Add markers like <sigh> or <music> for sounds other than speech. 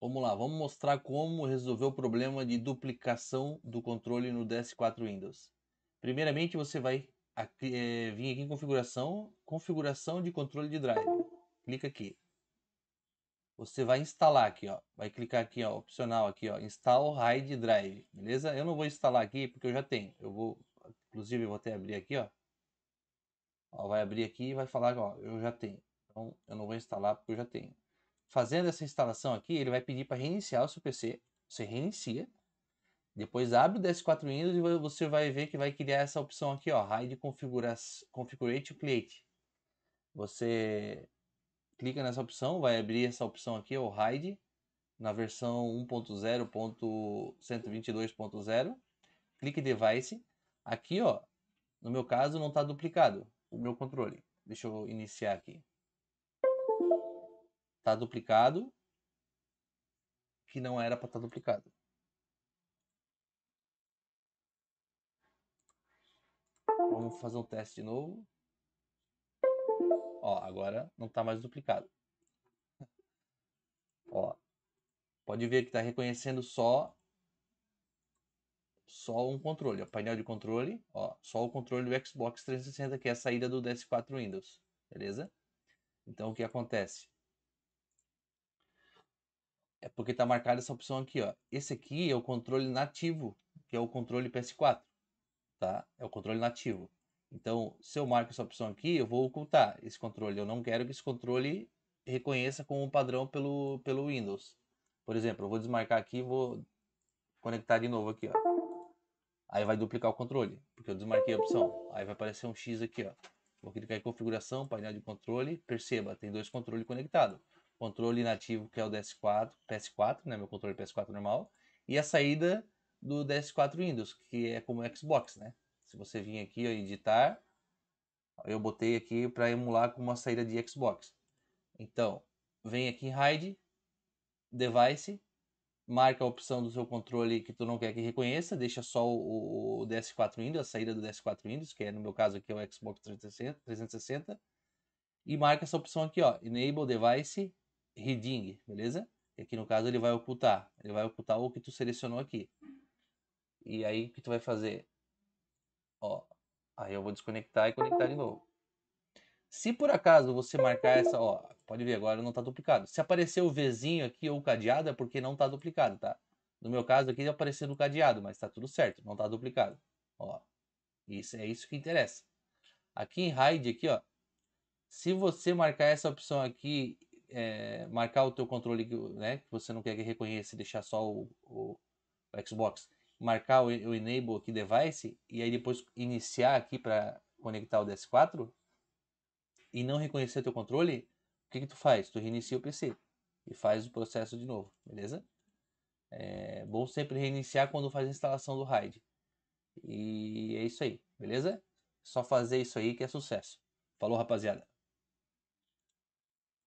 Vamos lá, vamos mostrar como resolver o problema de duplicação do controle no DS4 Windows. Primeiramente, você vai aqui, é, vir aqui em configuração, configuração de controle de drive. Clica aqui. Você vai instalar aqui, ó. Vai clicar aqui, ó, opcional aqui, ó, install RAID drive, beleza? Eu não vou instalar aqui porque eu já tenho. Eu vou, inclusive, eu vou até abrir aqui, ó. ó vai abrir aqui e vai falar, ó, eu já tenho. Então, eu não vou instalar porque eu já tenho fazendo essa instalação aqui, ele vai pedir para reiniciar o seu PC. Você reinicia. Depois abre o DS4 Windows e você vai ver que vai criar essa opção aqui, ó, Hide Configurate Client. Você clica nessa opção, vai abrir essa opção aqui, o Hide, na versão 1.0.122.0. Clique Device. Aqui, ó, no meu caso não está duplicado o meu controle. Deixa eu iniciar aqui tá duplicado que não era para estar tá duplicado. Vamos fazer um teste de novo. Ó, agora não está mais duplicado. <laughs> Ó, pode ver que está reconhecendo só só um controle, o painel de controle, ó, só o controle do Xbox 360 que é a saída do DS4 Windows, beleza? Então o que acontece? É porque está marcada essa opção aqui, ó. Esse aqui é o controle nativo, que é o controle PS4, tá? É o controle nativo. Então, se eu marco essa opção aqui, eu vou ocultar esse controle. Eu não quero que esse controle reconheça como padrão pelo, pelo Windows. Por exemplo, eu vou desmarcar aqui e vou conectar de novo aqui, ó. Aí vai duplicar o controle, porque eu desmarquei a opção. Aí vai aparecer um X aqui, ó. Vou clicar em configuração, painel de controle. Perceba, tem dois controles conectados controle nativo, que é o DS4, PS4, né, meu controle PS4 normal, e a saída do DS4 Windows, que é como Xbox, né? Se você vir aqui ó, editar, eu botei aqui para emular com uma saída de Xbox. Então, vem aqui em Hide, Device, marca a opção do seu controle que tu não quer que reconheça, deixa só o, o DS4 Windows, a saída do DS4 Windows, que é no meu caso aqui é o Xbox 360, e marca essa opção aqui, ó, Enable Device Reading, beleza? E aqui no caso ele vai ocultar, ele vai ocultar o que tu selecionou aqui. E aí o que tu vai fazer? Ó, aí eu vou desconectar e conectar de novo. Se por acaso você marcar essa, ó, pode ver agora não está duplicado. Se aparecer o Vzinho aqui ou o cadeado é porque não está duplicado, tá? No meu caso aqui apareceu no cadeado, mas está tudo certo, não está duplicado. Ó, isso é isso que interessa. Aqui em hide aqui, ó, se você marcar essa opção aqui é, marcar o teu controle né, que você não quer que reconheça e deixar só o, o, Xbox, marcar o, o, Enable aqui Device e aí depois iniciar aqui para conectar o DS4 e não reconhecer o teu controle, o que, que tu faz? Tu reinicia o PC e faz o processo de novo, beleza? É bom sempre reiniciar quando faz a instalação do RAID. E é isso aí, beleza? Só fazer isso aí que é sucesso. Falou, rapaziada.